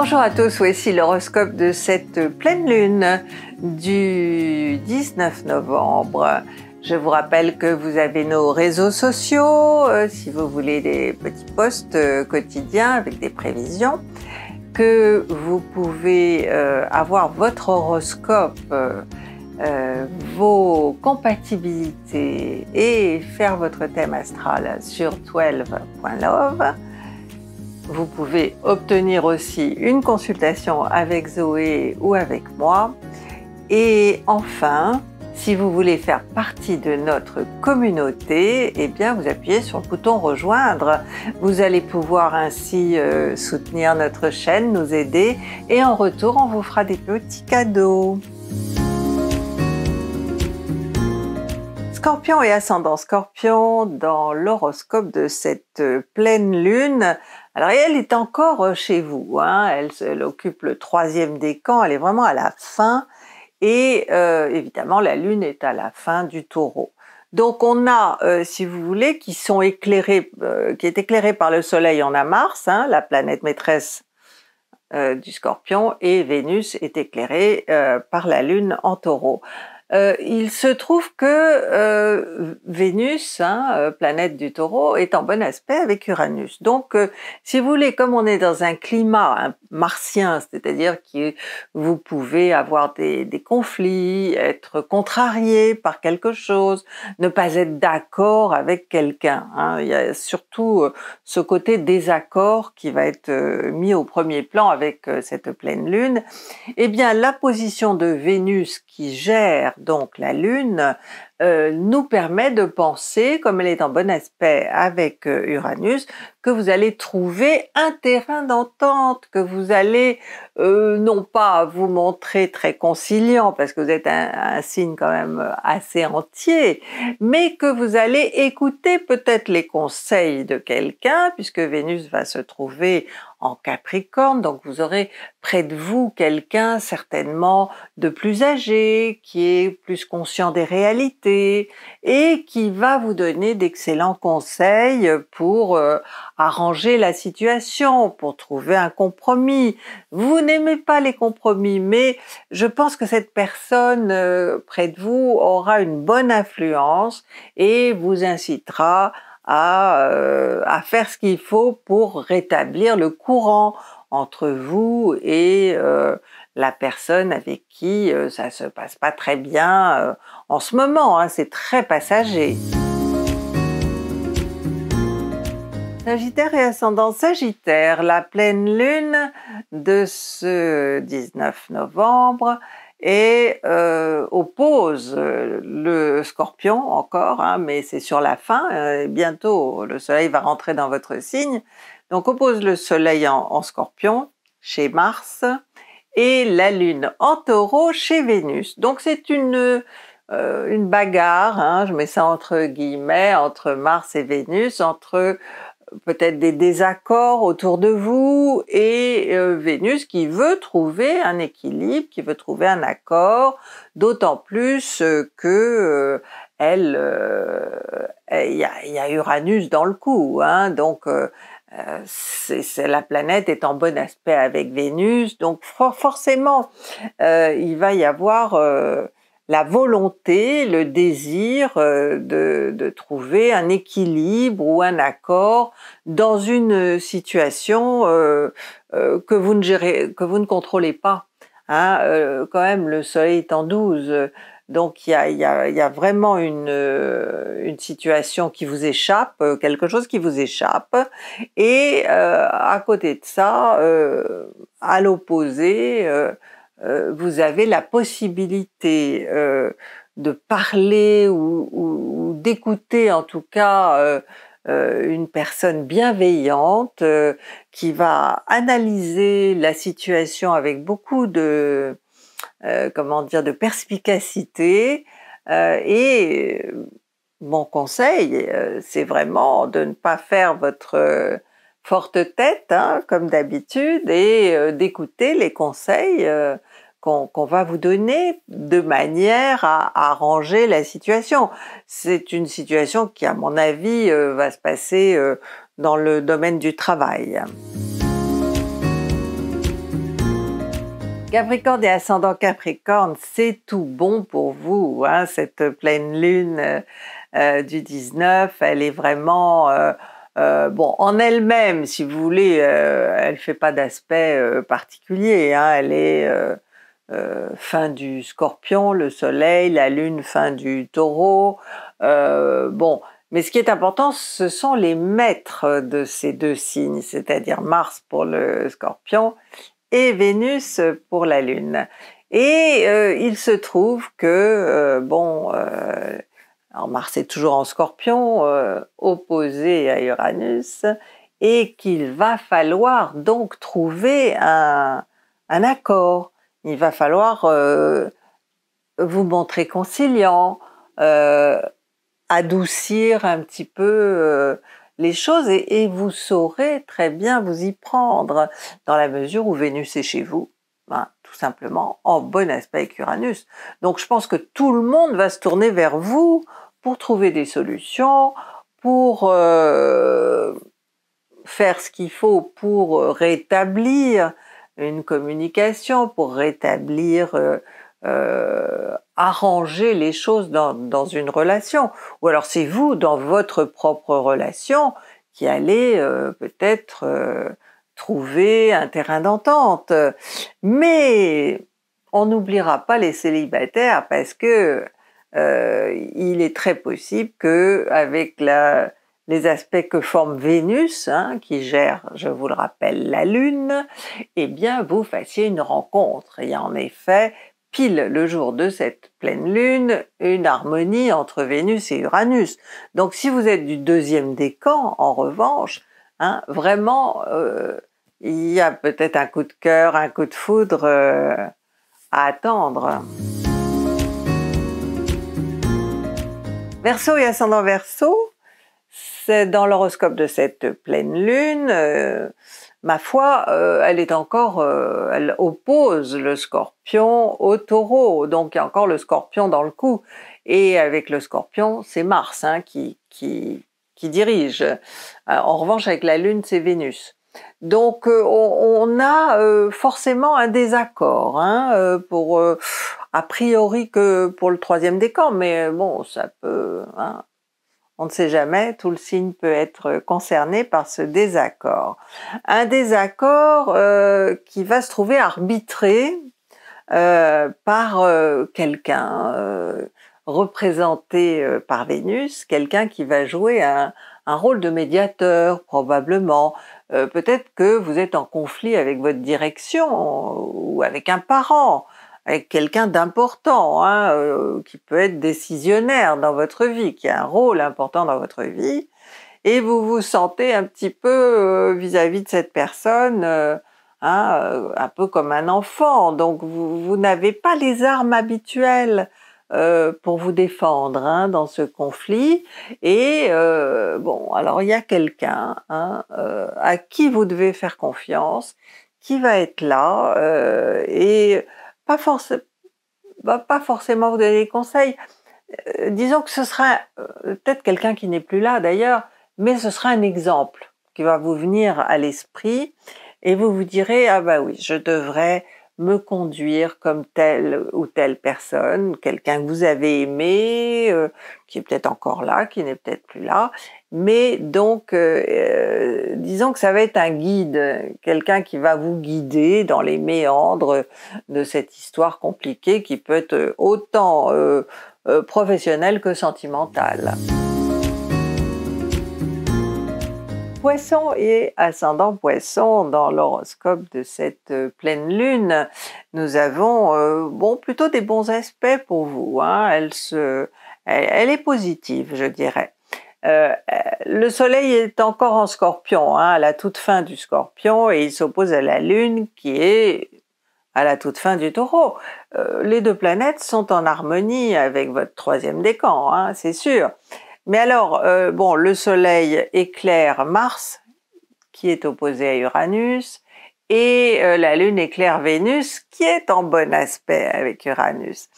Bonjour à tous, voici l'horoscope de cette pleine lune du 19 novembre. Je vous rappelle que vous avez nos réseaux sociaux, euh, si vous voulez des petits posts euh, quotidiens avec des prévisions, que vous pouvez euh, avoir votre horoscope, vos compatibilités et faire votre thème astral sur 12.love vous pouvez obtenir aussi une consultation avec Zoé ou avec moi. Et enfin, si vous voulez faire partie de notre communauté, eh bien vous appuyez sur le bouton rejoindre. Vous allez pouvoir ainsi euh, soutenir notre chaîne, nous aider et en retour on vous fera des petits cadeaux. Scorpion et ascendant Scorpion, dans l'horoscope de cette euh, pleine lune, alors elle est encore euh, chez vous, hein. elle, occupe le troisième décan, elle est vraiment à la fin, et euh, évidemment la Lune est à la fin du taureau. Donc on a, euh, si vous voulez, qui sont éclairés, qui est éclairé par le Soleil, on a Mars, hein, la planète maîtresse du Scorpion, et Vénus est éclairée par la Lune en Taureau. Euh, il se trouve que euh, Vénus, hein, euh, planète du taureau, est en bon aspect avec Uranus. Donc, si vous voulez, comme on est dans un climat hein, martien, c'est-à-dire que vous pouvez avoir des, conflits, être contrarié par quelque chose, ne pas être d'accord avec quelqu'un. Hein. Il y a surtout ce côté désaccord qui va être mis au premier plan avec cette pleine lune. Eh bien, la position de Vénus qui gère donc la Lune, euh, nous permet de penser, comme elle est en bon aspect avec euh, Uranus, que vous allez trouver un terrain d'entente, que vous allez euh, non pas vous montrer très conciliant, parce que vous êtes un signe quand même assez entier, mais que vous allez écouter peut-être les conseils de quelqu'un, puisque Vénus va se trouver en Capricorne, donc vous aurez près de vous quelqu'un certainement de plus âgé, qui est plus conscient des réalités et qui va vous donner d'excellents conseils pour euh, arranger la situation, pour trouver un compromis. Vous n'aimez pas les compromis, mais je pense que cette personne euh, près de vous aura une bonne influence et vous incitera euh, à faire ce qu'il faut pour rétablir le courant entre vous et la personne avec qui ça euh, ça se passe pas très bien euh, en ce moment. Hein, c'est très passager. Sagittaire et ascendant Sagittaire, la pleine lune de ce 19 novembre et euh, oppose le scorpion encore, hein, mais c'est sur la fin, bientôt le soleil va rentrer dans votre signe, donc oppose le soleil en scorpion chez Mars et la Lune en taureau chez Vénus. Donc c'est une, euh, une bagarre, hein, je mets ça entre guillemets, entre Mars et Vénus, entre euh, peut-être des désaccords autour de vous et euh, Vénus qui veut trouver un équilibre, qui veut trouver un accord, d'autant plus que elle, il y, a Uranus dans le coup, hein. donc euh, c'est la planète est en bon aspect avec Vénus, donc forcément, euh, il va y avoir euh, la volonté, le désir de, trouver un équilibre ou un accord dans une situation que vous ne gérez, que vous ne contrôlez pas. Hein. quand même, le Soleil est en 12. Donc il y a, vraiment une, euh, situation qui vous échappe, euh, quelque chose qui vous échappe. Et euh, à côté de ça, à l'opposé, vous avez la possibilité de parler ou d'écouter en tout cas une personne bienveillante qui va analyser la situation avec beaucoup de euh, comment dire, de perspicacité. Euh, et euh, mon conseil, c'est vraiment de ne pas faire votre forte tête, hein, comme d'habitude, et d'écouter les conseils qu'on va vous donner de manière à arranger la situation. C'est une situation qui, à mon avis, va se passer dans le domaine du travail. Capricorne et ascendant Capricorne, c'est tout bon pour vous. Hein, cette pleine lune euh, euh, du 19, elle est vraiment... Euh, bon, en elle-même, si vous voulez, elle fait pas d'aspect particulier. Hein. elle est fin du Scorpion, le Soleil, la Lune fin du Taureau. bon, mais ce qui est important, ce sont les maîtres de ces deux signes, c'est-à-dire Mars pour le Scorpion et Vénus pour la Lune. Et euh, il se trouve que, euh, bon, euh, Mars est toujours en scorpion, opposé à Uranus, et qu'il va falloir donc trouver un accord. Il va falloir vous montrer conciliant, adoucir un petit peu les choses et, vous saurez très bien vous y prendre dans la mesure où Vénus est chez vous ben, tout simplement en bon aspect avec Uranus. Donc je pense que tout le monde va se tourner vers vous pour trouver des solutions, pour euh, faire ce qu'il faut pour euh, rétablir une communication, pour rétablir euh, arranger les choses dans, une relation. Ou alors c'est vous, dans votre propre relation, qui allez euh, peut-être euh, trouver un terrain d'entente. Mais on n'oubliera pas les célibataires parce que euh, il est très possible que avec les aspects que forme Vénus, hein, qui gère, je vous le rappelle, la Lune, eh bien vous fassiez une rencontre. Et en effet, le jour de cette pleine lune, une harmonie entre Vénus et Uranus. Donc si vous êtes du deuxième décan, en revanche, hein, vraiment, euh, il y a peut-être un coup de cœur, un coup de foudre euh, à attendre. Verseau et ascendant Verseau, c'est dans l'horoscope de cette pleine lune. Euh, ma foi, euh, elle est encore, euh, elle oppose le scorpion au taureau, donc il y a encore le scorpion dans le coup. Et avec le scorpion, c'est Mars hein, qui, qui, dirige. Euh, en revanche, avec la Lune, c'est Vénus. Donc on, a forcément un désaccord hein, pour a priori que pour le troisième décan, mais bon, ça peut. Hein, on ne sait jamais, tout le signe peut être concerné par ce désaccord. Un désaccord euh, qui va se trouver arbitré euh, par euh, quelqu'un représenté par Vénus, quelqu'un qui va jouer un rôle de médiateur probablement. Peut-être que vous êtes en conflit avec votre direction ou avec un parent quelqu'un d'important, hein, euh, qui peut être décisionnaire dans votre vie, qui a un rôle important dans votre vie, et vous vous sentez un petit peu euh, vis-à-vis de cette personne, euh, hein, un peu comme un enfant. Donc vous, n'avez pas les armes habituelles pour vous défendre hein, dans ce conflit. Et bon, alors il y a quelqu'un à qui vous devez faire confiance, qui va être là et bah, pas, forcément vous donner des conseils. Euh, disons que ce sera euh, peut-être quelqu'un qui n'est plus là d'ailleurs, mais ce sera un exemple qui va vous venir à l'esprit et vous vous direz ah bah oui, je devrais me conduire comme telle ou telle personne, quelqu'un que vous avez aimé, euh, qui est peut-être encore là, qui n'est peut-être plus là, mais donc euh, euh, disons que ça va être un guide, quelqu'un qui va vous guider dans les méandres de cette histoire compliquée qui peut être autant professionnelle que sentimentale. poisson et ascendant poisson dans l'horoscope de cette euh, pleine lune, nous avons euh, bon, plutôt des bons aspects pour vous. Hein. Elle, est positive, je dirais. Euh, le soleil est encore en scorpion, hein, à la toute fin du scorpion, et il s'oppose à la lune qui est à la toute fin du taureau. les deux planètes sont en harmonie avec votre troisième décan, hein, c'est sûr. Mais alors, euh, bon, le Soleil éclaire Mars, qui est opposé à Uranus, et euh, la Lune éclaire Vénus, qui est en bon aspect avec Uranus.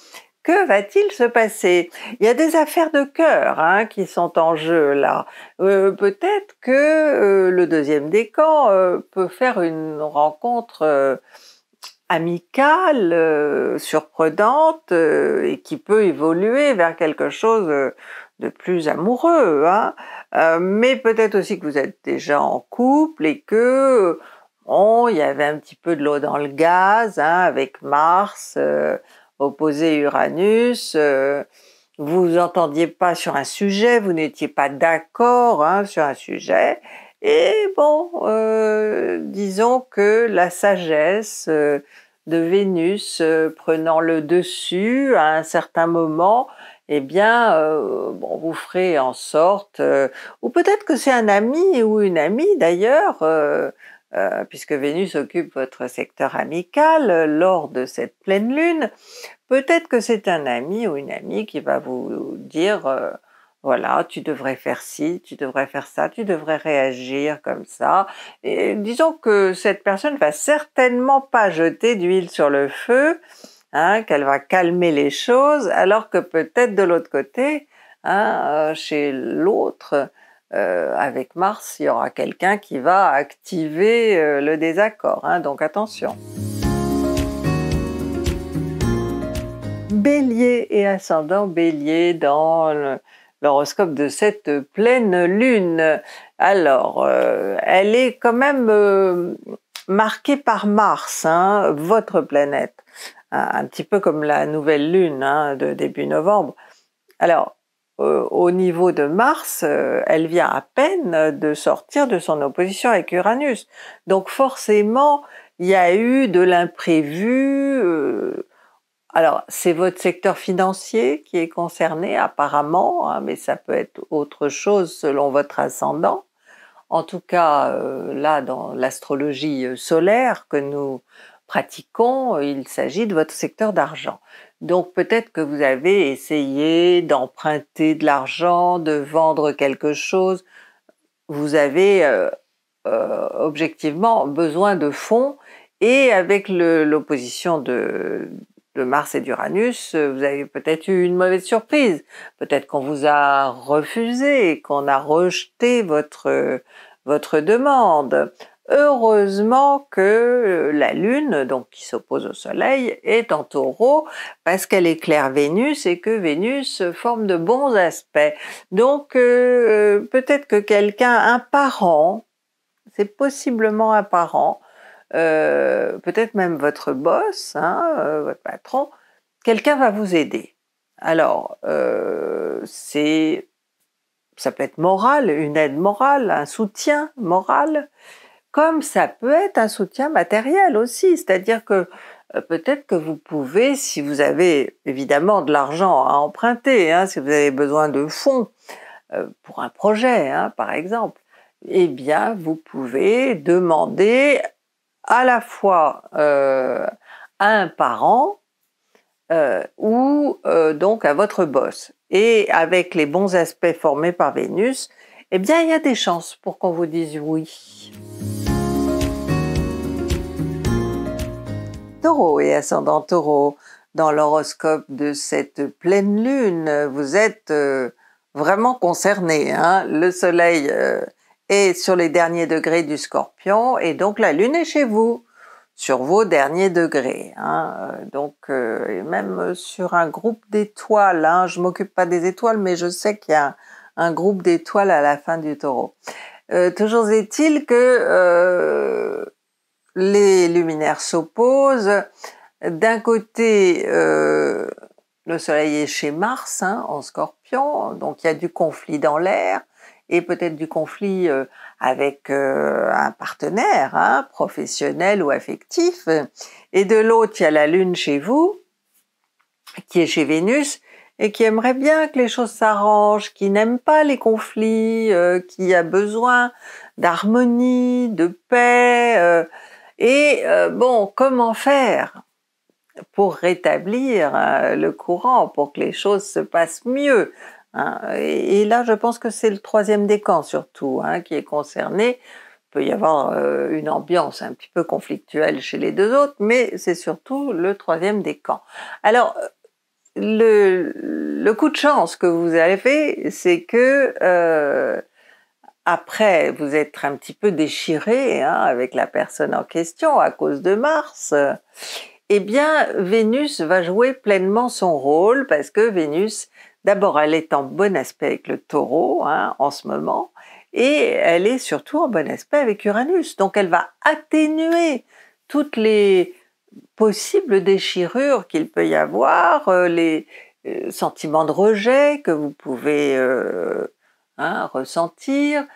Que va-t-il se passer Il y a des affaires de cœur hein, qui sont en jeu là. Euh, peut-être que le deuxième décan peut faire une rencontre amicale, euh, surprenante euh, et qui peut évoluer vers quelque chose euh, de plus amoureux. Hein. mais peut-être aussi que vous êtes déjà en couple et que bon, il y avait un petit peu de l'eau dans le gaz hein, avec Mars opposé Uranus. vous vous entendiez pas sur un sujet, vous n'étiez pas d'accord hein, sur un sujet, et bon, euh, disons que la sagesse euh, de Vénus euh, prenant le dessus à un certain moment, eh bien, bon, vous ferez en sorte, ou peut-être que c'est un ami ou une amie d'ailleurs, puisque Vénus occupe votre secteur amical lors de cette pleine lune, peut-être que c'est un ami ou une amie qui va vous dire voilà, tu devrais faire ci, tu devrais faire ça, tu devrais réagir comme ça. Et disons que cette personne va certainement pas jeter d'huile sur le feu, hein, qu'elle va calmer les choses, alors que peut-être de l'autre côté, hein, euh, chez l'autre, euh, avec Mars, il y aura quelqu'un qui va activer euh, le désaccord. Hein, donc attention. Bélier et ascendant Bélier dans le, l'horoscope de cette pleine lune. Alors, euh, elle est quand même euh, marquée par Mars, hein, votre planète, un, petit peu comme la nouvelle lune hein, de début novembre. Alors, euh, au niveau de Mars, elle vient à peine de sortir de son opposition avec Uranus. Donc forcément, il y a eu de l'imprévu alors, c'est votre secteur financier qui est concerné apparemment, hein, mais ça peut être autre chose selon votre ascendant. En tout cas, euh, là, dans l'astrologie euh, solaire que nous pratiquons, euh, il s'agit de votre secteur d'argent. Donc peut-être que vous avez essayé d'emprunter de l'argent, de vendre quelque chose. Vous avez objectivement besoin de fonds et avec l'opposition de, de Mars et d'Uranus, euh, vous avez peut-être eu une mauvaise surprise. Peut-être qu'on vous a refusé, qu'on a rejeté votre, euh, demande. Heureusement que euh, la Lune, donc qui s'oppose au Soleil, est en taureau parce qu'elle éclaire Vénus et que Vénus forme de bons aspects. Donc peut-être que quelqu'un, un parent, c'est possiblement un parent, euh, peut-être même votre boss, hein, euh, votre patron, quelqu'un va vous aider. Alors, euh, c'est, ça peut être moral, une aide morale, un soutien moral, comme ça peut être un soutien matériel aussi, c'est-à-dire que peut-être que vous pouvez, si vous avez évidemment de l'argent à emprunter, hein, si vous avez besoin de fonds pour un projet, hein, par exemple, eh bien, vous pouvez demander à la fois à euh, un parent euh, ou euh, donc à votre boss. Et avec les bons aspects formés par Vénus, eh bien, il y a des chances pour qu'on vous dise oui. Taureau et ascendant taureau, dans l'horoscope de cette pleine lune, vous êtes vraiment concerné. Hein. le soleil et sur les derniers degrés du scorpion, et donc la lune est chez vous, sur vos derniers degrés. Hein. Euh, donc, euh, même sur un groupe d'étoiles, hein. je m'occupe pas des étoiles, mais je sais qu'il y a un, groupe d'étoiles à la fin du taureau. Euh, toujours est-il que les luminaires s'opposent. D'un côté, le Soleil est chez Mars hein, en scorpion, donc il y a du conflit dans l'air et peut-être du conflit euh, avec euh, un partenaire, hein, professionnel ou affectif. Et de l'autre, il y a la Lune chez vous, qui est chez Vénus, et qui aimerait bien que les choses s'arrangent, qui n'aime pas les conflits, euh, qui a besoin d'harmonie, de paix. et bon, comment faire pour rétablir le courant, pour que les choses se passent mieux Hein, et, là, je pense que c'est le troisième décan surtout hein, qui est concerné. Il peut y avoir euh, une ambiance un petit peu conflictuelle chez les deux autres, mais c'est surtout le troisième décan. Alors, le, coup de chance que vous avez fait, c'est que euh, après vous êtes un petit peu déchiré hein, avec la personne en question à cause de Mars. Eh bien, Vénus va jouer pleinement son rôle parce que Vénus D'abord, elle est en bon aspect avec le taureau hein, en ce moment, et elle est surtout en bon aspect avec Uranus. Donc elle va atténuer toutes les possibles déchirures qu'il peut y avoir, euh, les euh, sentiments de rejet que vous pouvez euh, hein, ressentir.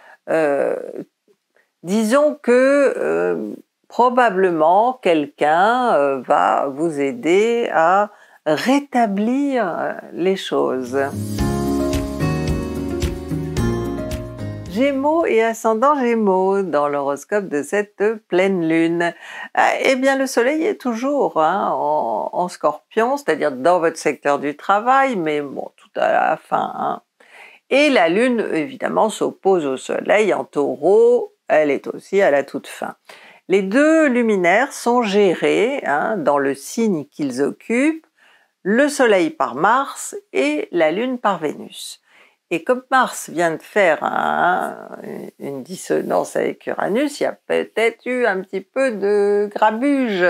disons que probablement quelqu'un va vous aider à rétablir euh, les choses. Gémeaux et ascendant Gémeaux dans l'horoscope de cette pleine lune. Eh bien le soleil est toujours hein, en, scorpion, c'est-à-dire dans votre secteur du travail, mais bon, tout à la fin. Hein. Et la lune évidemment s'oppose au soleil en taureau, elle est aussi à la toute fin. Les deux luminaires sont gérés hein, dans le signe qu'ils occupent le Soleil par Mars et la Lune par Vénus. Et comme Mars vient de faire une dissonance avec Uranus, il y a peut-être eu un petit peu de grabuge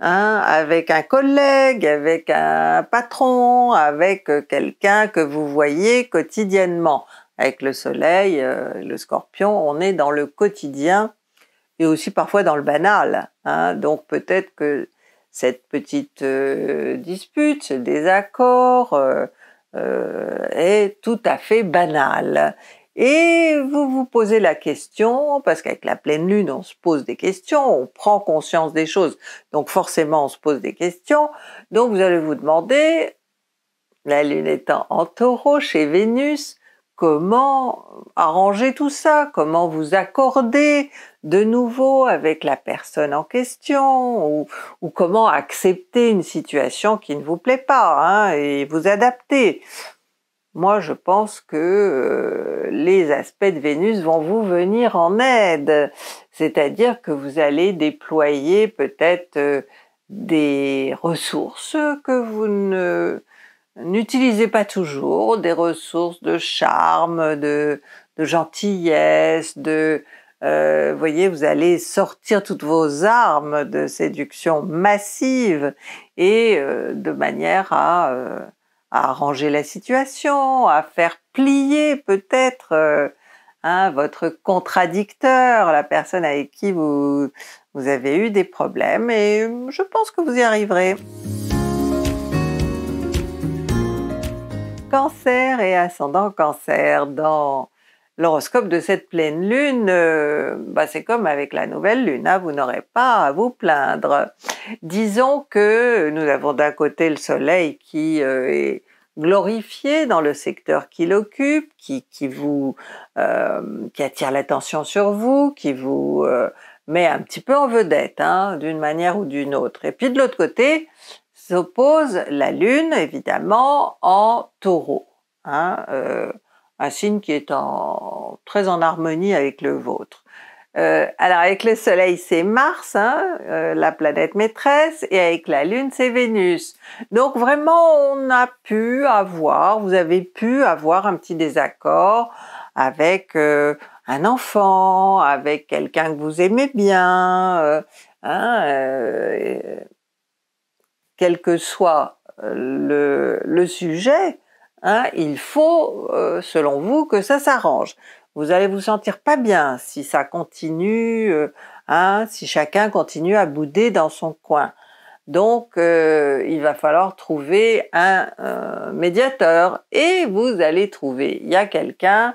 hein, avec un collègue, avec un patron, avec quelqu'un que vous voyez quotidiennement. Avec le Soleil, euh, le Scorpion, on est dans le quotidien et aussi parfois dans le banal. Hein. donc peut-être que cette petite euh, dispute, ce désaccord euh, euh, est tout à fait banal. Et vous vous posez la question, parce qu'avec la pleine lune, on se pose des questions, on prend conscience des choses, donc forcément on se pose des questions, donc vous allez vous demander, la lune étant en taureau chez Vénus, comment arranger tout ça, comment vous accorder de nouveau avec la personne en question, ou, comment accepter une situation qui ne vous plaît pas, hein, et vous adapter. Moi, je pense que euh, les aspects de Vénus vont vous venir en aide, c'est-à-dire que vous allez déployer peut-être euh, des ressources que vous ne n'utilisez pas toujours des ressources de charme, de, gentillesse, de... Euh, voyez, vous allez sortir toutes vos armes de séduction massive et euh, de manière euh, à, arranger la situation, à faire plier peut-être hein, votre contradicteur, la personne avec qui vous avez eu des problèmes et je pense que vous y arriverez. cancer et ascendant cancer dans l'horoscope de cette pleine lune, euh, bah, c'est comme avec la nouvelle lune, hein, vous n'aurez pas à vous plaindre. Disons que nous avons d'un côté le soleil qui euh, est glorifié dans le secteur qu'il occupe, qui, qui vous, euh, qui attire l'attention sur vous, qui vous met un petit peu en vedette, hein, d'une manière ou d'une autre. Et puis de l'autre côté, Oppose la Lune, évidemment, en taureau. Hein, euh, un signe qui est en, très en harmonie avec le vôtre. Euh, alors avec le Soleil, c'est Mars, hein, euh, la planète maîtresse, et avec la Lune, c'est Vénus. Donc vraiment, on a pu avoir, vous avez pu avoir un petit désaccord avec un enfant, avec quelqu'un que vous aimez bien. Hein, quel que soit euh, le, sujet, hein, il faut, euh, selon vous, que ça s'arrange. Vous allez vous sentir pas bien si ça continue, euh, hein, si chacun continue à bouder dans son coin. Donc, il va falloir trouver un médiateur et vous allez trouver. Il y a quelqu'un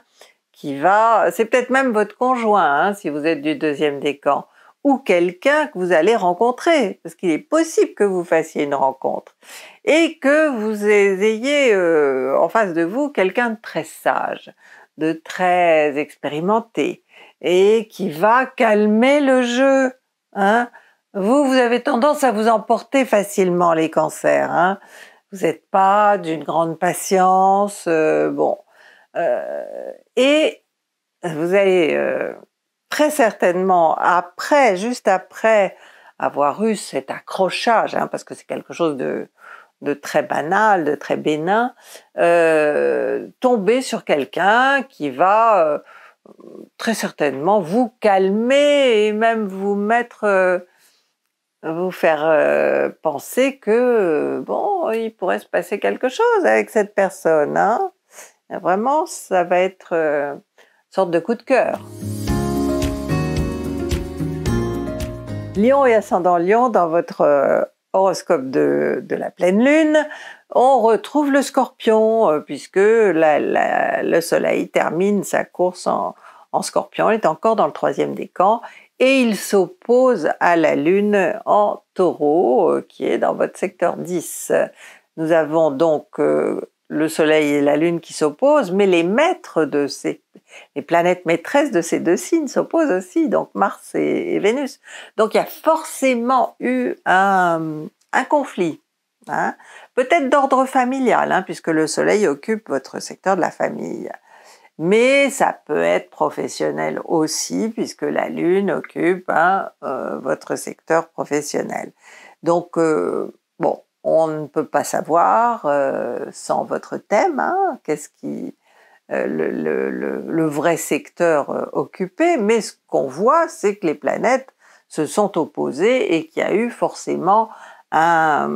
qui va, c'est peut-être même votre conjoint, hein, si vous êtes du deuxième camps, ou quelqu'un que vous allez rencontrer, parce qu'il est possible que vous fassiez une rencontre, et que vous ayez euh, en face de vous quelqu'un de très sage, de très expérimenté, et qui va calmer le jeu. Hein. Vous, vous avez tendance à vous emporter facilement les cancers. Hein. Vous n'êtes pas d'une grande patience, euh, bon. Euh, et vous allez très certainement après, juste après avoir eu cet accrochage, hein, parce que c'est quelque chose de, très banal, de très bénin, euh, tomber sur quelqu'un qui va euh, très certainement vous calmer et même vous mettre, euh, vous faire penser que bon, il pourrait se passer quelque chose avec cette personne. Hein. Vraiment, ça va être une sorte de coup de cœur. Lion et ascendant Lion dans votre euh, horoscope de, la pleine lune, on retrouve le scorpion, euh, puisque le soleil termine sa course en, scorpion, il est encore dans le troisième décan, et il s'oppose à la lune en taureau, euh, qui est dans votre secteur 10. Nous avons donc le Soleil et la Lune qui s'opposent, mais les maîtres de ces, les planètes maîtresses de ces deux signes s'opposent aussi, donc Mars et, Vénus. Donc il y a forcément eu un, conflit, hein. peut-être d'ordre familial, hein, puisque le Soleil occupe votre secteur de la famille. Mais ça peut être professionnel aussi, puisque la Lune occupe hein, euh, votre secteur professionnel. Donc, euh, bon, on ne peut pas savoir euh, sans votre thème hein, qu'est-ce qui euh, le, vrai secteur euh, occupé, mais ce qu'on voit, c'est que les planètes se sont opposées et qu'il y a eu forcément un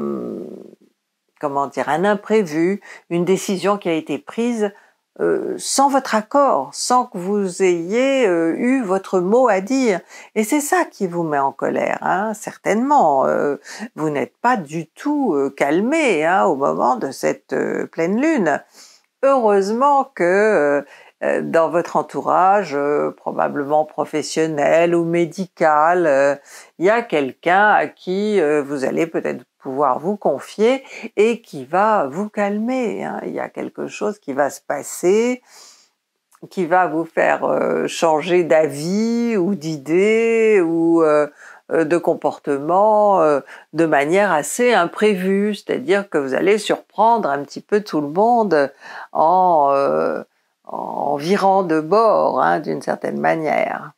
comment dire un imprévu, une décision qui a été prise euh, sans votre accord, sans que vous ayez euh, eu votre mot à dire. Et c'est ça qui vous met en colère, hein, certainement. Euh, vous n'êtes pas du tout calmé hein, au moment de cette pleine lune. Heureusement que dans votre entourage, probablement professionnel ou médical, il y a quelqu'un à qui vous allez peut-être pouvoir vous confier et qui va vous calmer. Hein. Il y a quelque chose qui va se passer qui va vous faire euh, changer d'avis ou d'idée ou euh, euh, de comportement de manière assez imprévue, c'est-à-dire que vous allez surprendre un petit peu tout le monde en, virant de bord hein, d'une certaine manière.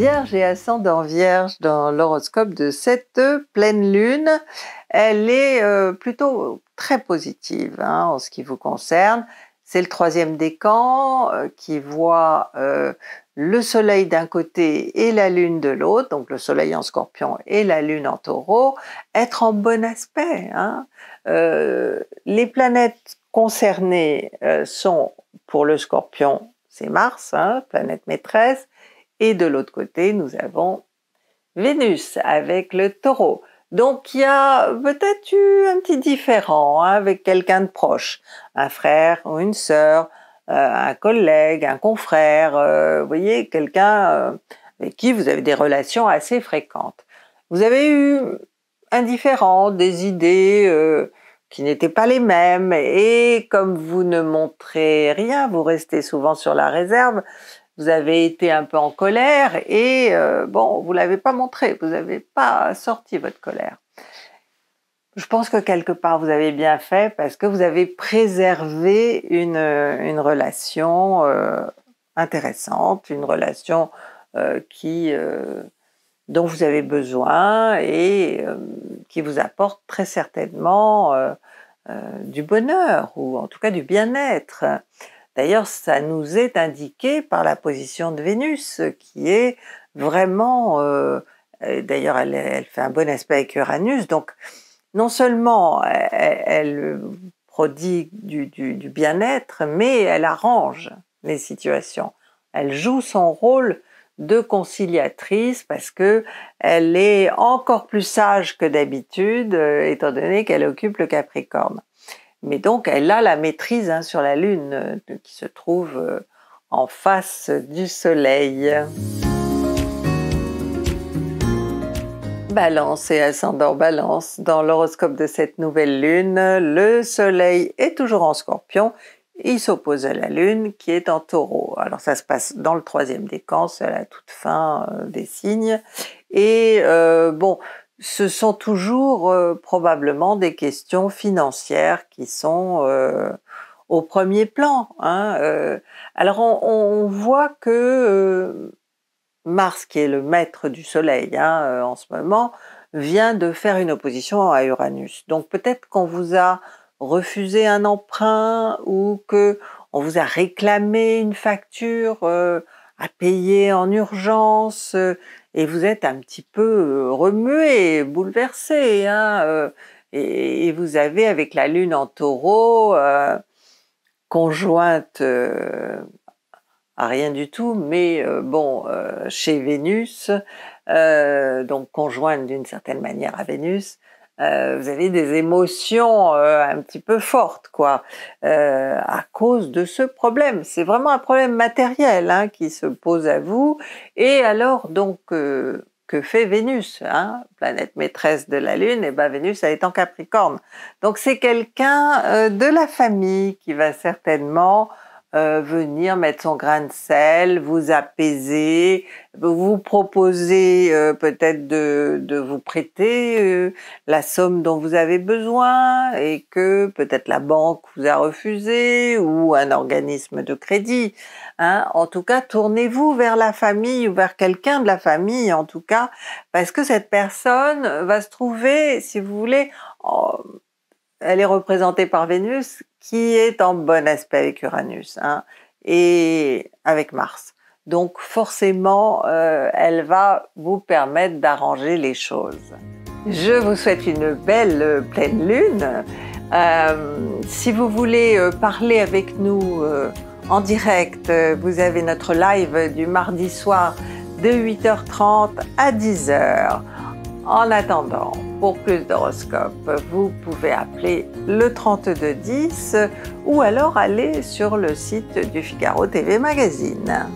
Vierge et ascendant Vierge dans l'horoscope de cette pleine lune, elle est euh, plutôt très positive hein, en ce qui vous concerne. C'est le troisième décan euh, qui voit euh, le soleil d'un côté et la lune de l'autre, donc le soleil en scorpion et la lune en taureau, être en bon aspect. Hein. les planètes concernées sont pour le scorpion c'est Mars, hein, planète maîtresse. Et de l'autre côté, nous avons Vénus avec le taureau. Donc il y a peut-être eu un petit différent hein, avec quelqu'un de proche, un frère ou une sœur, euh, un collègue, un confrère, euh, vous voyez, quelqu'un euh, avec qui vous avez des relations assez fréquentes. Vous avez eu un différent, des idées qui n'étaient pas les mêmes, et comme vous ne montrez rien, vous restez souvent sur la réserve, vous avez été un peu en colère et euh, bon, vous l'avez pas montré, vous n'avez pas sorti votre colère. Je pense que quelque part vous avez bien fait parce que vous avez préservé une, relation euh, intéressante, une relation euh, qui dont vous avez besoin et qui vous apporte très certainement du bonheur ou en tout cas du bien-être. D'ailleurs, ça nous est indiqué par la position de Vénus, qui est vraiment... Euh, d'ailleurs, elle, fait un bon aspect avec Uranus, donc non seulement euh, elle, prodigue du, du bien-être, mais elle arrange les situations. Elle joue son rôle de conciliatrice parce que elle est encore plus sage que d'habitude, euh, étant donné qu'elle occupe le Capricorne. Mais donc, elle a la maîtrise hein, sur la Lune, euh, qui se trouve euh, en face du Soleil. Balance et ascendant balance, dans l'horoscope de cette nouvelle lune, le soleil est toujours en scorpion, il s'oppose à la lune qui est en taureau. Alors ça se passe dans le troisième décan, c'est à la toute fin euh, des signes. Et bon, ce sont toujours euh, probablement des questions financières qui sont euh, au premier plan. Hein, euh. alors on, voit que Mars, qui est le maître du Soleil hein, en ce moment, vient de faire une opposition à Uranus. Donc peut-être qu'on vous a refusé un emprunt ou qu'on vous a réclamé une facture à payer en urgence euh, et vous êtes un petit peu euh, remué, bouleversé. Hein, euh, et, vous avez avec la lune en taureau, conjointe à rien du tout, mais bon, chez Vénus, donc conjointe d'une certaine manière à Vénus, euh, vous avez des émotions euh, un petit peu fortes, quoi, euh, à cause de ce problème. C'est vraiment un problème matériel hein, qui se pose à vous. Et alors, donc, que fait Vénus, hein planète maîtresse de la Lune Eh bien, Vénus, elle est en Capricorne. Donc, c'est quelqu'un de la famille qui va certainement euh, venir mettre son grain de sel, vous apaiser, vous proposer euh, peut-être de, vous prêter euh, la somme dont vous avez besoin et que peut-être la banque vous a refusé ou un organisme de crédit. Hein. En tout cas, tournez-vous vers la famille ou vers quelqu'un de la famille en tout cas, parce que cette personne va se trouver, si vous voulez, elle est représentée par Vénus qui est en bon aspect avec Uranus hein, et avec Mars. Donc forcément, euh, elle va vous permettre d'arranger les choses. Je vous souhaite une belle euh, pleine lune. Euh, si vous voulez parler avec nous en direct, vous avez notre live du mardi soir de 8h30 à 10h. En attendant, pour plus d'horoscopes, vous pouvez appeler le 3210 ou alors aller sur le site du Figaro TV Magazine.